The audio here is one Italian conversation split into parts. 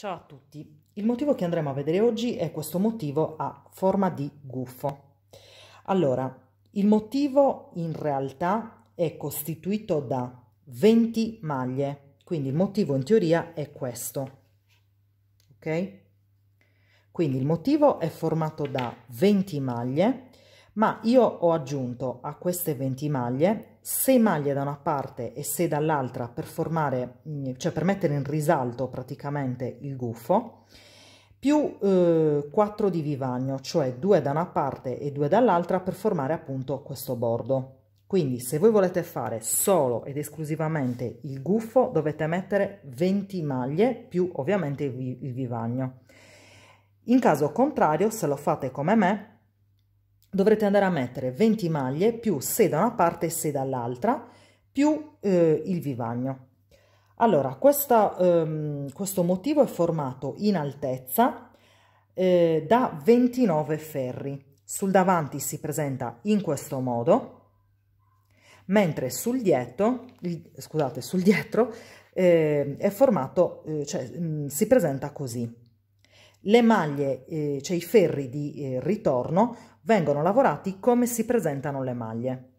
Ciao a tutti, il motivo che andremo a vedere oggi è questo motivo a forma di gufo. Allora, il motivo in realtà è costituito da 20 maglie, quindi il motivo in teoria è questo, ok? Quindi il motivo è formato da 20 maglie, ma io ho aggiunto a queste 20 maglie sei maglie da una parte e sei dall'altra per formare, mm, cioè per mettere in risalto praticamente il gufo, più eh, 4 di vivagno, cioè 2 da una parte e 2 dall'altra per formare appunto questo bordo. Quindi se voi volete fare solo ed esclusivamente il gufo dovete mettere 20 maglie più ovviamente il, vi il vivagno. In caso contrario, se lo fate come me, dovrete andare a mettere 20 maglie più se da una parte e se dall'altra più eh, il vivagno. Allora, questa, ehm, questo motivo è formato in altezza eh, da 29 ferri. Sul davanti si presenta in questo modo, mentre sul dietro, scusate, sul dietro eh, è formato, eh, cioè mh, mm, si presenta così. Le maglie, eh, cioè i ferri di eh, ritorno, vengono lavorati come si presentano le maglie.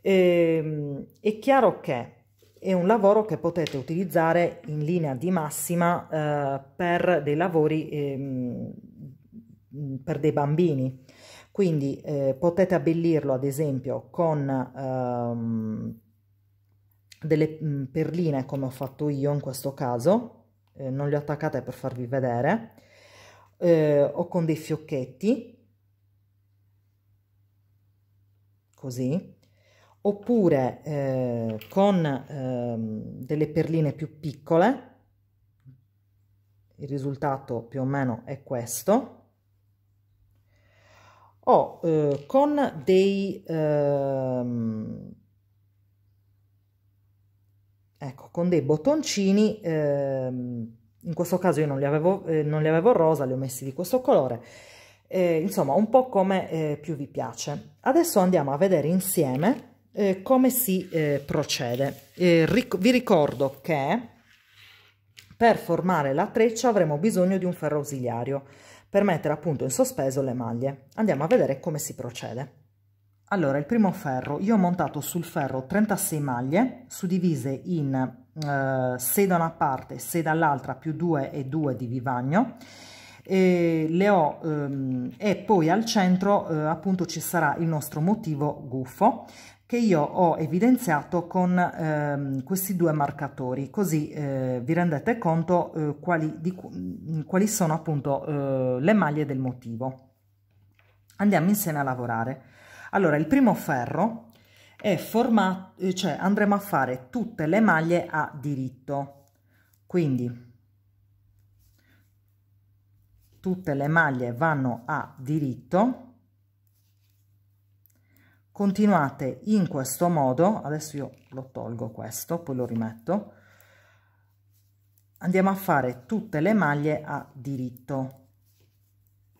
E, ehm, è chiaro che è un lavoro che potete utilizzare in linea di massima eh, per dei lavori eh, per dei bambini. Quindi eh, potete abbellirlo ad esempio con ehm, delle mm, perline come ho fatto io in questo caso, eh, non le attaccate per farvi vedere, eh, o con dei fiocchetti così, oppure eh, con eh, delle perline più piccole, il risultato più o meno è questo, o eh, con dei... Ehm, ecco, con dei bottoncini, ehm, in questo caso io non li avevo, eh, non li avevo rosa, li ho messi di questo colore, eh, insomma un po' come eh, più vi piace. Adesso andiamo a vedere insieme eh, come si eh, procede. Eh, ric vi ricordo che per formare la treccia avremo bisogno di un ferro ausiliario per mettere appunto in sospeso le maglie. Andiamo a vedere come si procede. Allora, il primo ferro, io ho montato sul ferro 36 maglie suddivise in 6 eh, da una parte, 6 dall'altra più 2 e 2 di vivagno e, ho, ehm, e poi al centro eh, appunto ci sarà il nostro motivo gufo che io ho evidenziato con ehm, questi due marcatori così eh, vi rendete conto eh, quali, di, mm, quali, sono appunto eh, le maglie del motivo andiamo insieme a lavorare allora il primo ferro è formato eh, cioè andremo a fare tutte le maglie a diritto quindi tutte le maglie vanno a diritto continuate in questo modo adesso io lo tolgo questo poi lo rimetto andiamo a fare tutte le maglie a diritto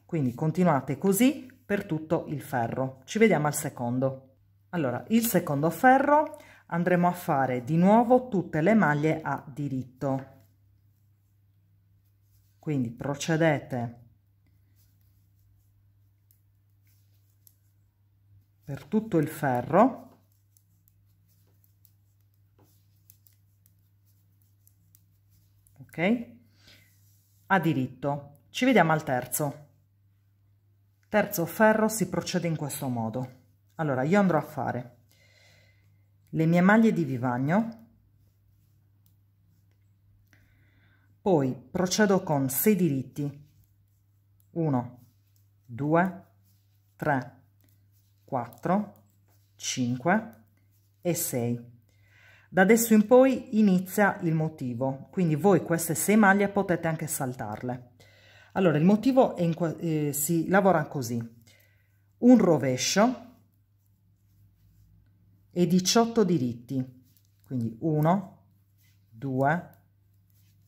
quindi continuate così per tutto il ferro ci vediamo al secondo allora il secondo ferro andremo a fare di nuovo tutte le maglie a diritto quindi procedete per tutto il ferro ok a diritto ci vediamo al terzo terzo ferro si procede in questo modo allora io andrò a fare le mie maglie di vivagno Poi procedo con 6 diritti. 1, 2, 3, 4, 5 e 6. Da adesso in poi inizia il motivo, quindi voi queste 6 maglie potete anche saltarle. Allora, il motivo è in, eh, si lavora così. Un rovescio e 18 diritti, quindi 1, 2,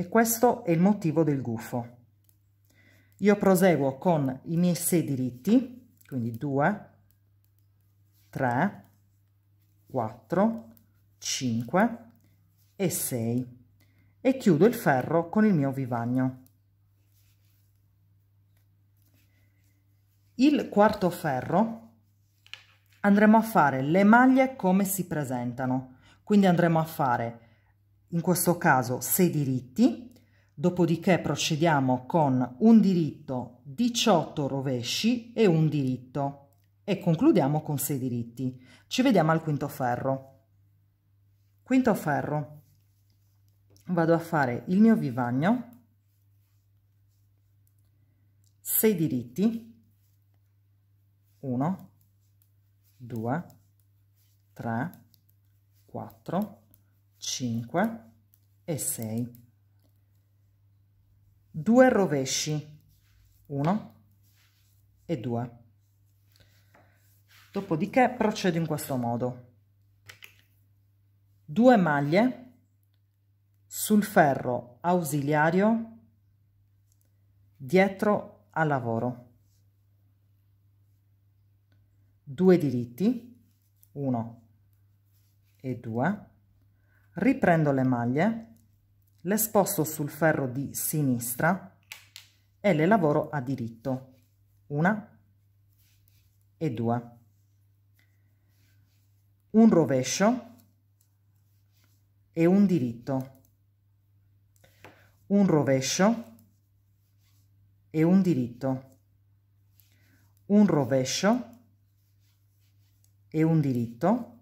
E questo è il motivo del gufo. Io proseguo con i miei sei diritti, quindi 2, 3, 4, 5 e 6 e chiudo il ferro con il mio vivagno. Il quarto ferro andremo a fare le maglie come si presentano, quindi andremo a fare in questo caso 6 diritti, dopodiché procediamo con un diritto, 18 rovesci e un diritto e concludiamo con 6 diritti. Ci vediamo al quinto ferro. Quinto ferro. Vado a fare il mio vivagno, 6 diritti, 1, 2, 3, 4, 5 e 6 Due rovesci 1 e 2 dopodiché procedo in questo modo Due maglie sul ferro ausiliario dietro al lavoro Due diritti 1 e 2 riprendo le maglie le sposto sul ferro di sinistra e le lavoro a diritto una e due un rovescio e un diritto un rovescio e un diritto un rovescio e un diritto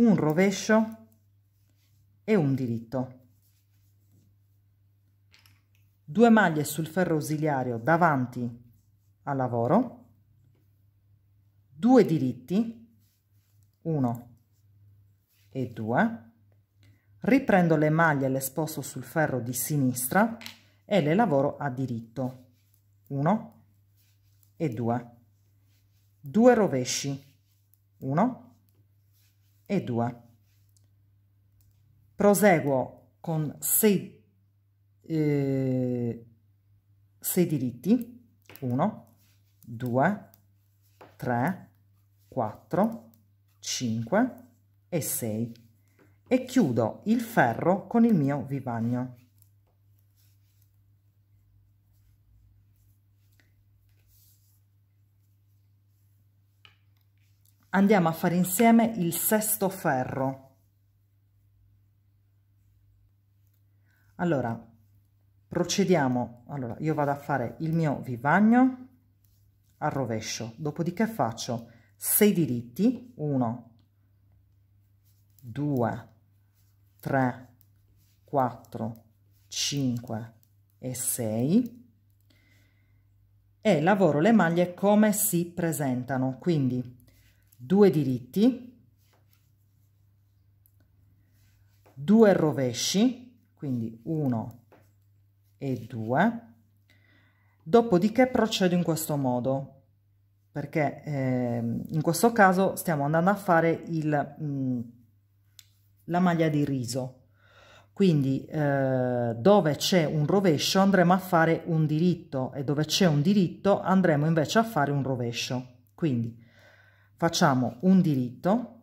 un rovescio e un diritto. 2 maglie sul ferro ausiliario davanti al lavoro, 2 diritti, 1 e 2, riprendo le maglie e le sposto sul ferro di sinistra e le lavoro a diritto, 1 e 2, due rovesci, 1 e 2 proseguo con 6 eh, diritti 1 2 3 4 5 e 6 e chiudo il ferro con il mio vivagno andiamo a fare insieme il sesto ferro allora procediamo allora io vado a fare il mio vivagno al rovescio dopodiché faccio 6 diritti 1 2 3 4 5 e 6 e lavoro le maglie come si presentano quindi due diritti, due rovesci, quindi uno e due, Dopodiché procedo in questo modo, perché eh, in questo caso stiamo andando a fare il, mh, mm, la maglia di riso. Quindi eh, dove c'è un rovescio andremo a fare un diritto e dove c'è un diritto andremo invece a fare un rovescio. Quindi facciamo un diritto,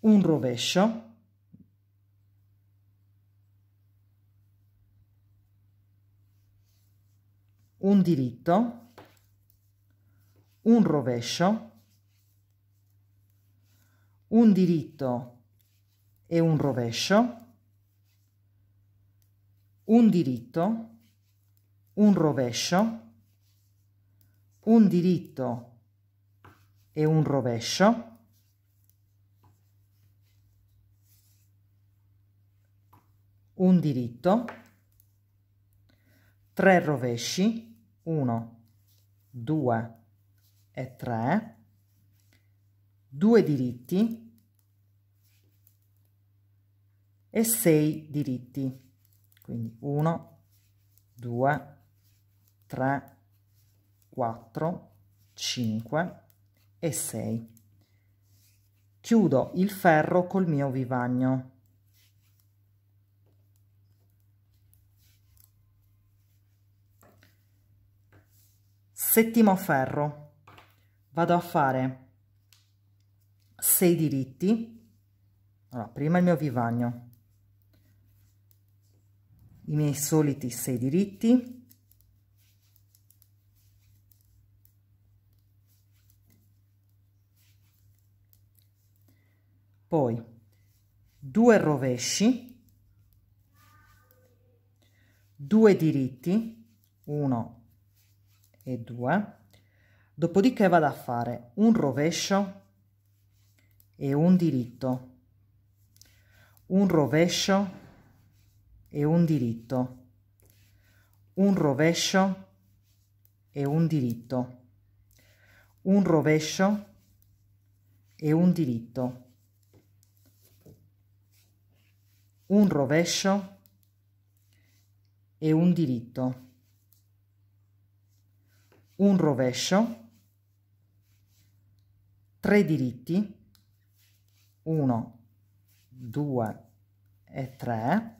un rovescio, un diritto, un rovescio, un diritto e un rovescio, un diritto, un rovescio, un diritto e un rovescio un diritto, tre rovesci, 1, 2 e 3, due diritti e sei diritti, quindi 1, 2, 3, 4 5 e 6 chiudo il ferro col mio vivagno settimo ferro vado a fare 6 diritti allora, prima il mio vivagno i miei soliti 6 diritti poi due rovesci, due diritti, 1 e 2, dopodiché vado a fare un rovescio e un diritto, un rovescio e un diritto, un rovescio e un diritto, un rovescio e un diritto un rovescio e un diritto un rovescio tre diritti uno, due e tre,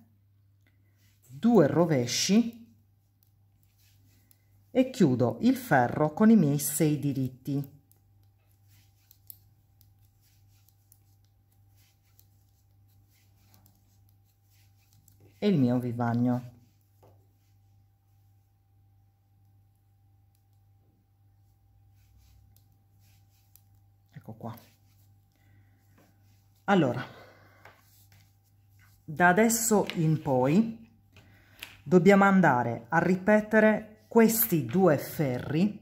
due rovesci e chiudo il ferro con i miei sei diritti e il mio vivagno ecco qua allora da adesso in poi dobbiamo andare a ripetere questi due ferri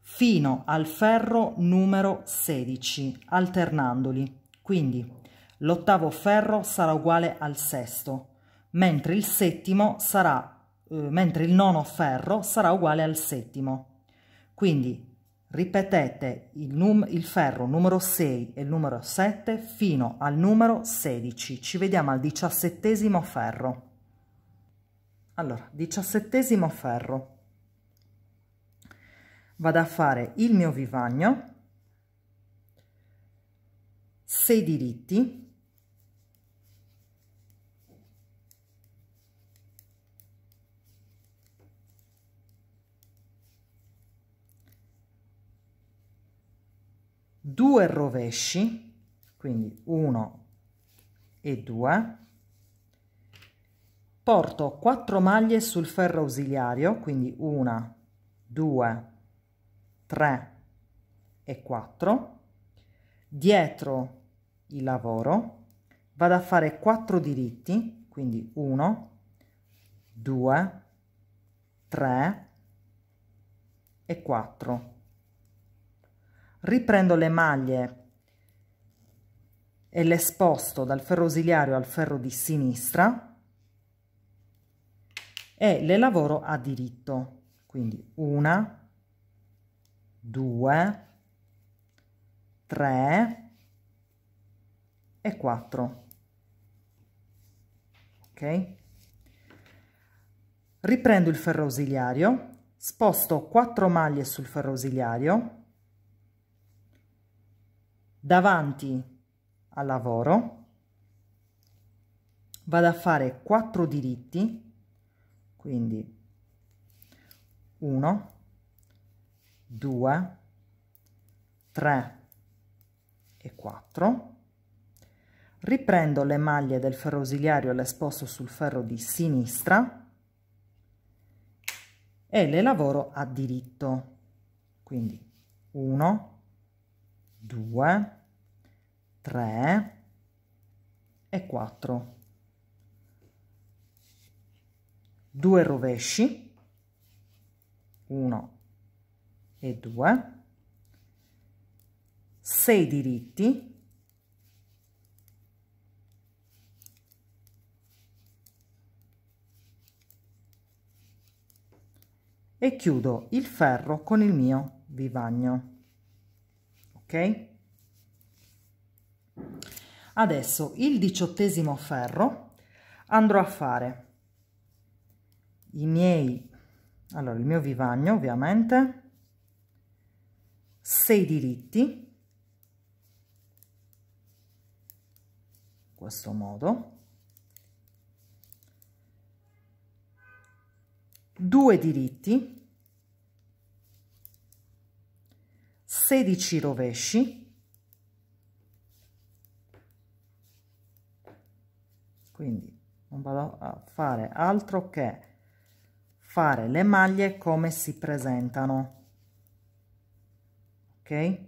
fino al ferro numero 16 alternandoli quindi l'ottavo ferro sarà uguale al sesto mentre il settimo sarà, eh, mentre il nono ferro sarà uguale al settimo. Quindi ripetete il, il ferro numero 6 e il numero 7 fino al numero 16. Ci vediamo al diciassettesimo ferro. Allora, diciassettesimo ferro. Vado a fare il mio vivagno, 6 diritti, due rovesci, quindi 1 e 2, porto 4 maglie sul ferro ausiliario, quindi 1, 2, 3 e 4, dietro il lavoro vado a fare 4 diritti, quindi 1, 2, 3 e 4 riprendo le maglie e le sposto dal ferro ausiliario al ferro di sinistra e le lavoro a diritto quindi una due tre e quattro ok riprendo il ferro ausiliario sposto quattro maglie sul ferro ausiliario davanti al lavoro vado a fare 4 diritti quindi 1 2 3 e 4 riprendo le maglie del ferro ausiliario le sposto sul ferro di sinistra e le lavoro a diritto quindi 1 2, 3 e 4. 2 rovesci, 1 e 2, 6 diritti, e chiudo il ferro con il mio vivagno adesso il diciottesimo ferro andrò a fare i miei allora il mio vivagno ovviamente 6 diritti in questo modo 2 diritti 16 rovesci quindi non vado a fare altro che fare le maglie come si presentano ok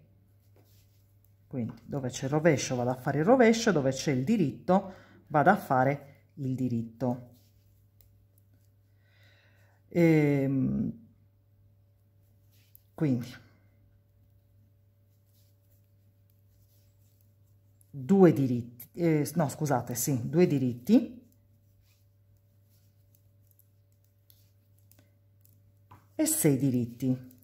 quindi dove c'è il rovescio vado a fare il rovescio dove c'è il diritto vado a fare il diritto e, ehm, quindi due diritti, eh, no scusate, sì, due diritti e sei diritti.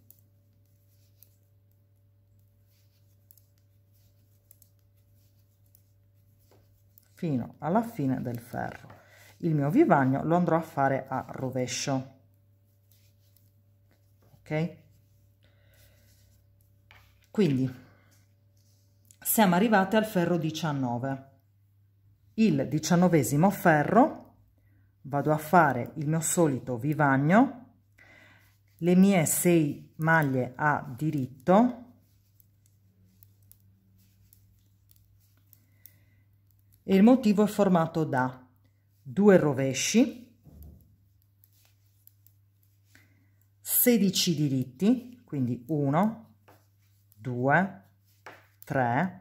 fino alla fine del ferro. Il mio vivagno lo andrò a fare a rovescio. Ok? Quindi siamo arrivati al ferro 19 il diciannovesimo ferro vado a fare il mio solito vivagno le mie 6 maglie a diritto e il motivo è formato da due rovesci 16 diritti quindi 1 2 3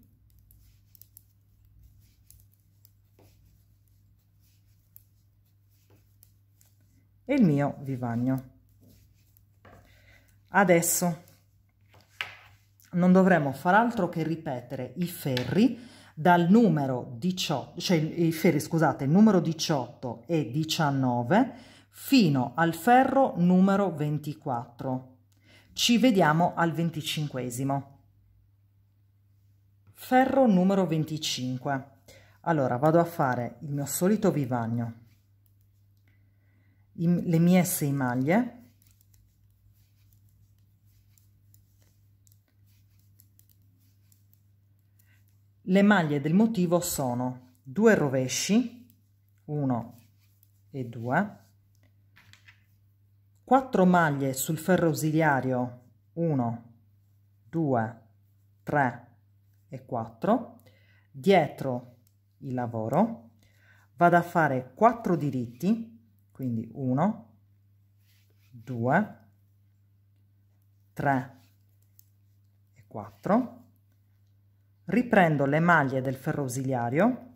e il mio vivagno. Adesso non dovremo far altro che ripetere i ferri dal numero 18, cioè i ferri, scusate, numero 18 e 19 fino al ferro numero 24. Ci vediamo al venticinquesimo. Ferro numero 25. Allora vado a fare il mio solito vivagno i, le mie 6 maglie le maglie del motivo sono due rovesci 1 e 2 4 maglie sul ferro ausiliario 1 2 3 e 4 dietro il lavoro vado a fare 4 diritti quindi 1, 2, 3 e 4. Riprendo le maglie del ferro ausiliario,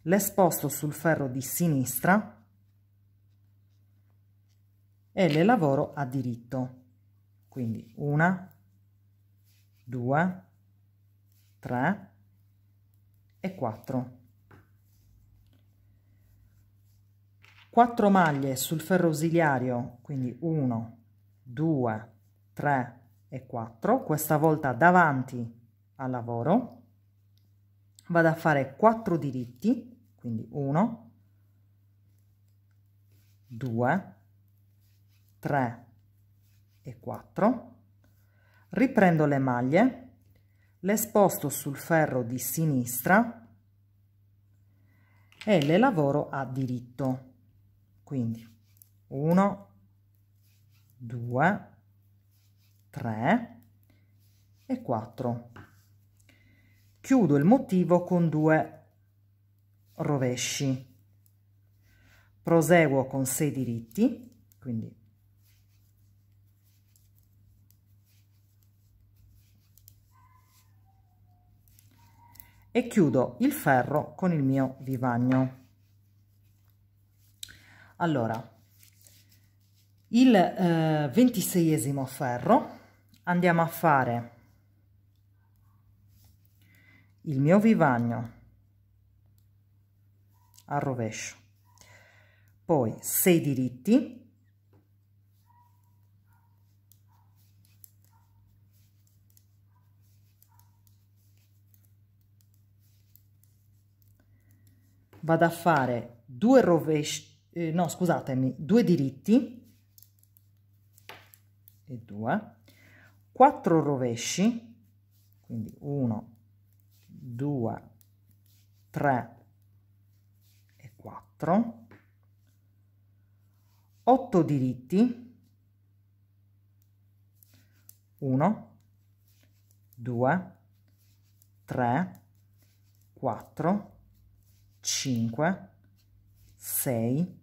le sposto sul ferro di sinistra e le lavoro a diritto. Quindi 1, 2, 3 e 4. 4 maglie sul ferro ausiliario, quindi 1, 2, 3 e 4, questa volta davanti al lavoro, vado a fare 4 diritti, quindi 1, 2, 3 e 4, riprendo le maglie, le sposto sul ferro di sinistra e le lavoro a diritto quindi 1 2 3 e 4 chiudo il motivo con due rovesci proseguo con 6 diritti quindi e chiudo il ferro con il mio vivagno allora, il eh, ventiseiesimo ferro andiamo a fare il mio vivagno al rovescio, poi 6 diritti, vado a fare due rovesci eh, no scusatemi, due diritti e due, quattro rovesci, quindi 1, 2, 3 e 4, 8 diritti, 1, 2, 3, 4, 5, 6,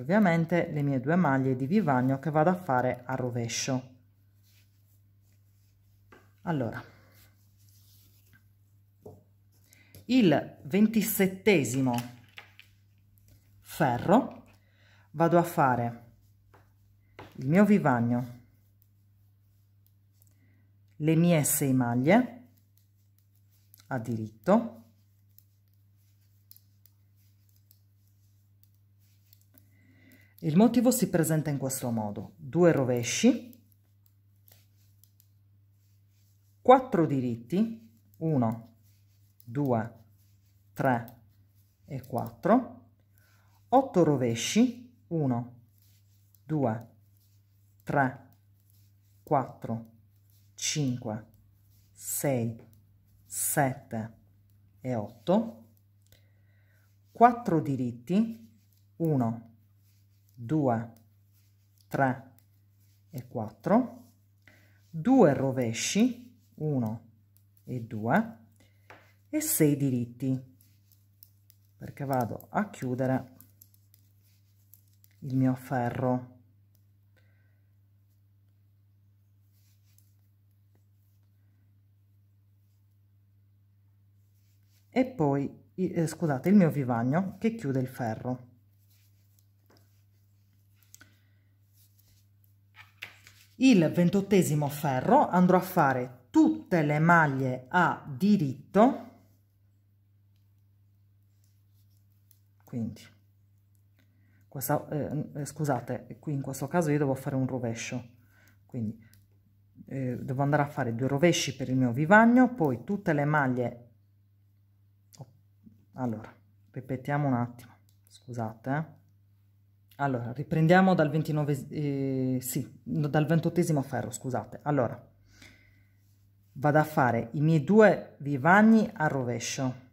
ovviamente le mie due maglie di vivagno che vado a fare a rovescio allora il ventisettesimo ferro vado a fare il mio vivagno le mie sei maglie a diritto Il motivo si presenta in questo modo. Due rovesci, quattro diritti, 1, 2, 3 e 4, 8 rovesci, 1, 2, 3, 4, 5, 6, 7 e 8, 4 diritti, 1, 2, 3 e 4, due rovesci, 1 e 2, e 6 diritti, perché vado a chiudere il mio ferro. E poi, eh, scusate, il mio vivagno che chiude il ferro. Il ventottesimo ferro andrò a fare tutte le maglie a diritto, quindi questa, eh, scusate, qui in questo caso io devo fare un rovescio, quindi eh, devo andare a fare due rovesci per il mio vivagno, poi tutte le maglie, oh, allora, ripetiamo un attimo, scusate, eh. Allora, riprendiamo dal 29, eh, sì, dal 28 ferro, scusate. Allora, vado a fare i miei due vivagni a rovescio.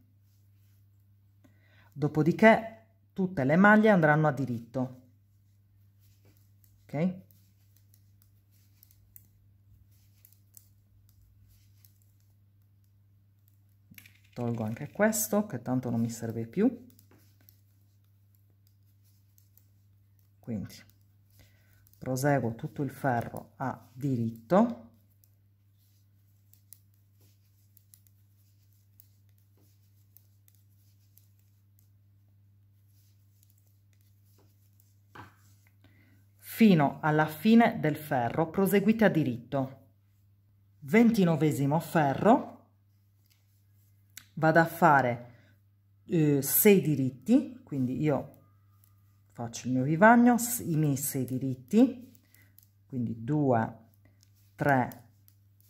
Dopodiché tutte le maglie andranno a diritto. Ok? Tolgo anche questo che tanto non mi serve più. quindi proseguo tutto il ferro a diritto fino alla fine del ferro proseguite a diritto ventinovesimo ferro vado a fare eh, 6 diritti quindi io faccio il mio vivagno i miei sei diritti quindi 2 3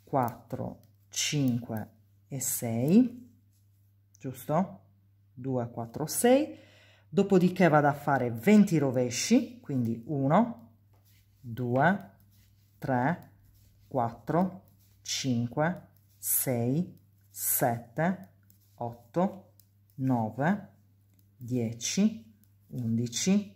4 5 e 6 giusto 2 4 6 dopodiché vado a fare 20 rovesci quindi 1 2 3 4 5 6 7 8 9 10 11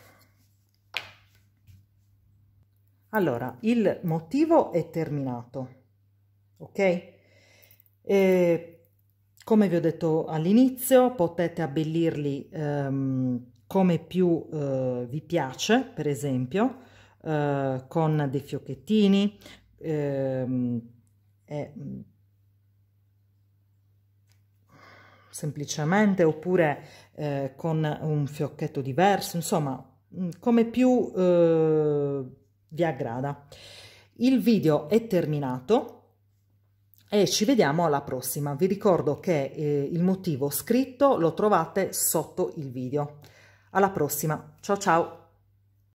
Allora, il motivo è terminato, ok? E, come vi ho detto all'inizio, potete abbellirli ehm, come più eh, vi piace, per esempio, eh, con dei fiocchettini, ehm, eh, semplicemente, oppure eh, con un fiocchetto diverso, insomma, mm, come più eh, vi aggrada. Il video è terminato e ci vediamo alla prossima. Vi ricordo che eh, il motivo scritto lo trovate sotto il video. Alla prossima, ciao ciao!